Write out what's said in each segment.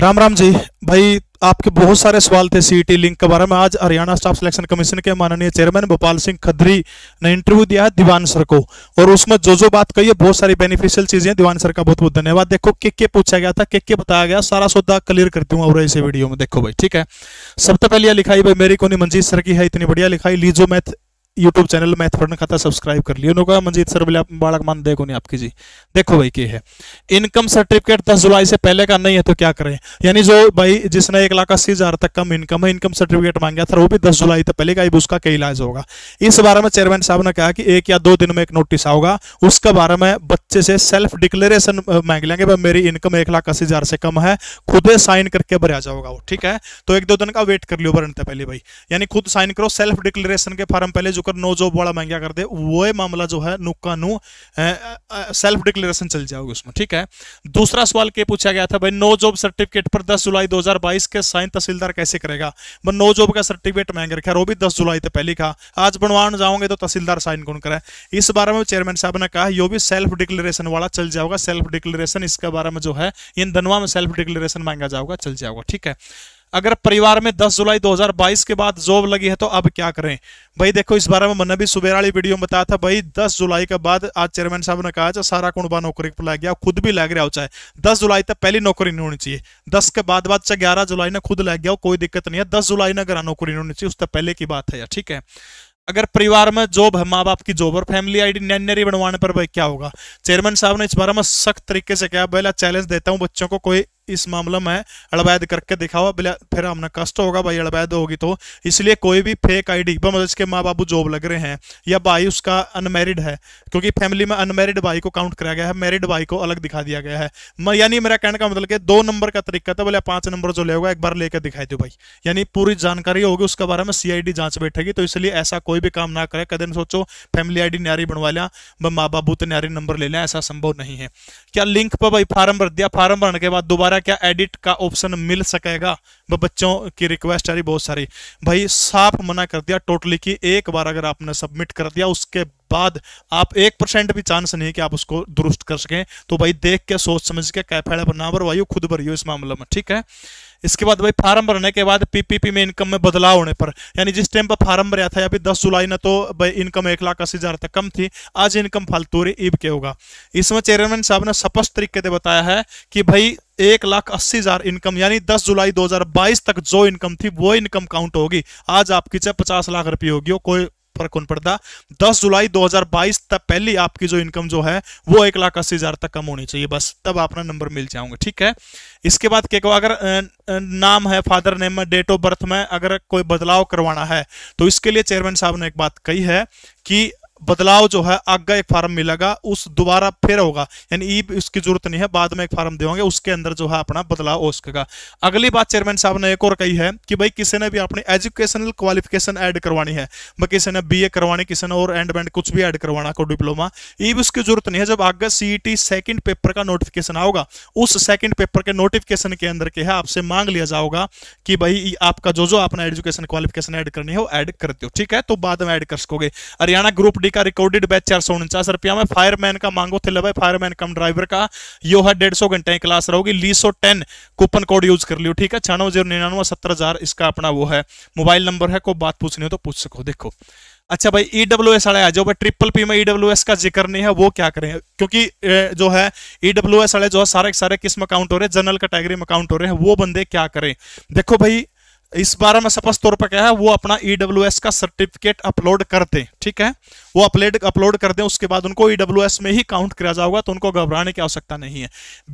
राम राम जी भाई आपके बहुत सारे सवाल थे सीईटी लिंक के बारे में आज हरियाणा स्टाफ सिलेक्शन कमीशन के माननीय चेयरमैन भोपाल सिंह खदरी ने इंटरव्यू दिया है दीवान सर को और उसमें जो जो बात कही है बहुत सारी बेनिफिशियल चीजें दीवान सर का बहुत बहुत धन्यवाद देखो के के पूछा गया था के के बताया गया सारा सौदा क्लियर करती हूँ और इसे वीडियो में देखो भाई ठीक है सबसे पहले लिखाई भाई मेरी कोनी मंजीत सर की है इतनी बढ़िया लिखाई लीजो मैथ यूट्यूब चैनल मैथ पढ़ने खाता सब्सक्राइब कर लिया उन्होंने कहा मंजीत सर बोले आप बाड़क मान देखो नहीं आपकी जी देखो भाई के है इनकम सर्टिफिकेट 10 जुलाई से पहले का नहीं है तो क्या करें यानी जो भाई जिसने एक लाख अस्सी हज़ार तक कम इनकम है इनकम सर्टिफिकेट मांगा था वो भी दस जुलाई तक पहले का ही उसका कई इलाज होगा इस बारे में चेयरमैन साहब ने कहा कि एक या दो दिन में एक नोटिस आओगा उसके बारे में बच्चे से सेल्फ डिक्लेरेशन मांग लेंगे भाई मेरी इनकम एक लाख अस्सी हज़ार से कम है खुद साइन करके भरा जाओगा ठीक है तो एक दो दिन का वेट कर लियो भरने पहले भाई यानी खुद साइन करो सेल्फ डिक्लेरेशन के फॉर्म पहले जो नौकर नो जॉब वाला मांगा करते वो मामला जो है नुक्का नु सेल्फ डिक्लेरेशन चल जाओगे उसमें ठीक है दूसरा सवाल के पूछा गया था भाई नो जॉब सर्टिफिकेट पर 10 जुलाई 2022 के साइन तहसीलदार कैसे करेगा मैं नो जॉब का सर्टिफिकेट मांग रखा वो भी दस जुलाई तक पहले कहा आज बनवान जाओगे तो तहसीलदार साइन कौन करे इस बारे में चेयरमैन साहब ने कहा यो भी सेल्फ डिक्लेरेशन वाला चल जाओगा सेल्फ डिक्लेरेशन इसके बारे में जो है इन धनवा में सेल्फ डिक्लेरेशन मांगा जाओगा चल जाओगा ठीक है अगर परिवार में 10 जुलाई 2022 के बाद जॉब लगी है तो अब क्या करें भाई देखो इस बारे में मैंने भी सुबह वाली वीडियो में बताया था भाई 10 जुलाई के बाद आज चेयरमैन साहब ने कहा सारा कुंडबा नौकरी पर लग गया खुद भी लग रहा हो चाहे 10 जुलाई तक पहली नौकरी नहीं होनी चाहिए 10 के बाद बाद चाहे ग्यारह जुलाई ने खुद लग गया कोई दिक्कत नहीं है दस जुलाई ने अगर नौकरी नहीं होनी चाहिए उससे पहले की बात है ठीक है अगर परिवार में जॉब है माँ बाप की जॉब और फैमिली आईडी नैनरी बनवाने पर भाई क्या होगा चेयरमैन साहब ने इस बारे में सख्त तरीके से कहा पहला चैलेंज देता हूँ बच्चों को कोई इस मामला में अड़वैध करके दिखावा फिर हमने कष्ट होगा भाई अड़वैध होगी तो इसलिए कोई भी फेक आईडी डी मतलब इसके माँ बाबू जॉब लग रहे हैं या भाई उसका अनमेरिड है क्योंकि फैमिली में अनमेरिड भाई को काउंट कराया गया है मेरिड भाई को अलग दिखा दिया गया है यानी मेरा कहने का मतलब कि दो नंबर का तरीका था बोले पांच नंबर जो लेगा एक बार लेकर दिखाई दो भाई यानी पूरी जानकारी होगी उसके बारे में सीआईडी जांच बैठेगी तो इसलिए ऐसा कोई भी काम ना करे कदम सोचो फैमिली आई न्यारी बनवा लिया माँ बाबू तो न्यारी नंबर ले लिया ऐसा संभव नहीं है क्या लिंक पर भाई फार्म भर दिया फार्म भरने के बाद दोबारा वगैरह क्या एडिट का ऑप्शन मिल सकेगा तो बच्चों की रिक्वेस्ट आ रही बहुत सारी भाई साफ मना कर दिया टोटली की एक बार अगर आपने सबमिट कर दिया उसके बाद आप एक परसेंट भी चांस नहीं है कि आप उसको दुरुस्त कर सकें तो भाई देख के सोच समझ के कैफेड़ा बना भरवाइयो खुद भरियो इस मामले में ठीक है इसके बाद भाई फार्म भरने के बाद पीपीपी में इनकम में बदलाव होने पर यानी जिस टाइम पर फार्म भरा था या फिर दस जुलाई ना तो भाई इनकम एक लाख अस्सी हजार तक कम थी आज इनकम फालतूरी ईब के होगा इसमें चेयरमैन साहब ने स्पष्ट तरीके से बताया है कि भाई एक लाख अस्सी हजार इनकम यानी 10 जुलाई 2022 तक जो इनकम थी वो इनकम काउंट होगी आज आपकी चाहे पचास लाख रुपये होगी कोई फर्क कौन पड़ता दस जुलाई 2022 तक पहली आपकी जो इनकम जो है वो एक लाख अस्सी हजार तक कम होनी चाहिए बस तब अपना नंबर मिल जाऊंगे ठीक है इसके बाद क्या कहो अगर नाम है फादर नेम में डेट ऑफ बर्थ में अगर कोई बदलाव करवाना है तो इसके लिए चेयरमैन साहब ने एक बात कही है कि बदलाव जो है आगे एक फार्म मिलेगा उस दोबारा फिर होगा यानी ई उसकी जरूरत नहीं है बाद में एक फार्म देंगे उसके अंदर जो है अपना बदलाव हो सकेगा अगली बात चेयरमैन साहब ने एक और कही है कि भाई किसी ने भी अपनी एजुकेशनल क्वालिफिकेशन ऐड करवानी है भाई किसी ने बी करवानी किसी ने और एंड बैंड कुछ भी ऐड करवाना को डिप्लोमा ई भी उसकी जरूरत नहीं है जब आगे सी सेकंड पेपर का नोटिफिकेशन आओगा उस सेकेंड पेपर के नोटिफिकेशन के अंदर के है आपसे मांग लिया जाओगा कि भाई आपका जो जो अपना एजुकेशन क्वालिफिकेशन ऐड करनी है वो ऐड कर दो ठीक है तो बाद में ऐड कर सकोगे हरियाणा ग्रुप डी गाड़ी का रिकॉर्डेड बैच चार सौ उनचास रुपया में फायरमैन का मांगो थे लगा फायरमैन कम ड्राइवर का यो है डेढ़ सौ घंटे क्लास रहोगी लीसो टेन कूपन कोड यूज कर लियो ठीक है छियानवे जीरो निन्यानवे सत्तर हजार इसका अपना वो है मोबाइल नंबर है कोई बात पूछनी हो तो पूछ सको देखो अच्छा भाई ई डब्ल्यू एस वाले आ जाओ भाई ट्रिपल पी में ई डब्ल्यू एस का जिक्र नहीं है वो क्या करें क्योंकि जो है ई डब्ल्यू एस वाले जो है सारे सारे किस में काउंट हो रहे हैं जनरल कैटेगरी में अकाउंट हो रहे हैं वो बंदे क्या करें देखो भाई इस बारे में स्पष्ट तौर पर क्या है वो अपना ई e का सर्टिफिकेट अपलोड कर दें ठीक है वो अपलेड अपलोड कर दें उसके बाद उनको ई e में ही काउंट किया जाएगा तो उनको घबराने की आवश्यकता नहीं है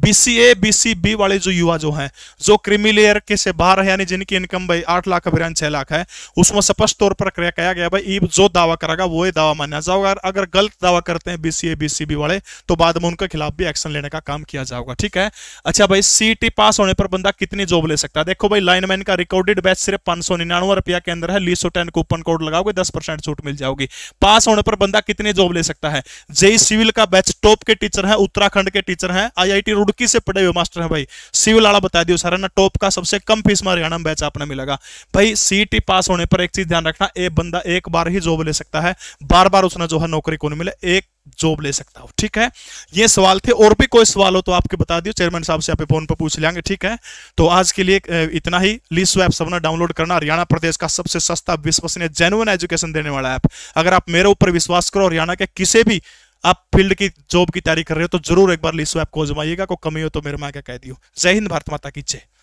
बीसीए बीसीबी वाले जो युवा जो हैं जो क्रिमिलेयर के से बाहर है यानी जिनकी इनकम भाई आठ लाख अभियान छह लाख है उसमें स्पष्ट तौर पर कहा गया भाई जो दावा करेगा वो दावा माना जाओगा अगर गलत दावा करते हैं बीसीए बीसीबी वाले तो बाद में उनके खिलाफ भी एक्शन लेने का काम किया जाएगा ठीक है अच्छा भाई सी पास होने पर बंदा कितनी जॉब ले सकता है देखो भाई लाइनमैन का रिकॉर्डेड बैच सिर्फ पांच सौ निन्यानवे रुपया के अंदर है लीसो टेन कूपन कोड लगाओगे दस परसेंट छूट मिल जाओगी पास होने पर बंदा कितने जॉब ले सकता है जेई सिविल का बैच टॉप के टीचर है उत्तराखंड के टीचर है आई आई टी रुड़की से पढ़े हुए मास्टर है भाई सिविल वाला बता दियो सारा ना टॉप का सबसे कम फीस में हरियाणा में बैच आपने मिलेगा भाई सीटी पास होने पर एक चीज ध्यान रखना एक बंदा एक बार ही जॉब ले सकता है बार बार उसने जो है नौकरी को नहीं मिले एक जॉब ले सकता हो ठीक है ये सवाल थे और भी कोई सवाल हो तो आपके बता दियो चेयरमैन साहब से आप फोन पर पूछ लेंगे ठीक है तो आज के लिए इतना ही ली ऐप सबना डाउनलोड करना हरियाणा प्रदेश का सबसे सस्ता विश्वसनीय जेनुअन एजुकेशन देने वाला ऐप अगर आप मेरे ऊपर विश्वास करो हरियाणा के किसी भी आप फील्ड की जॉब की तैयारी कर रहे हो तो जरूर एक बार लिस्ट ऐप को जमाइएगा कोई कमी हो तो मेरे माँ क्या कह दियो जय हिंद भारत माता की जय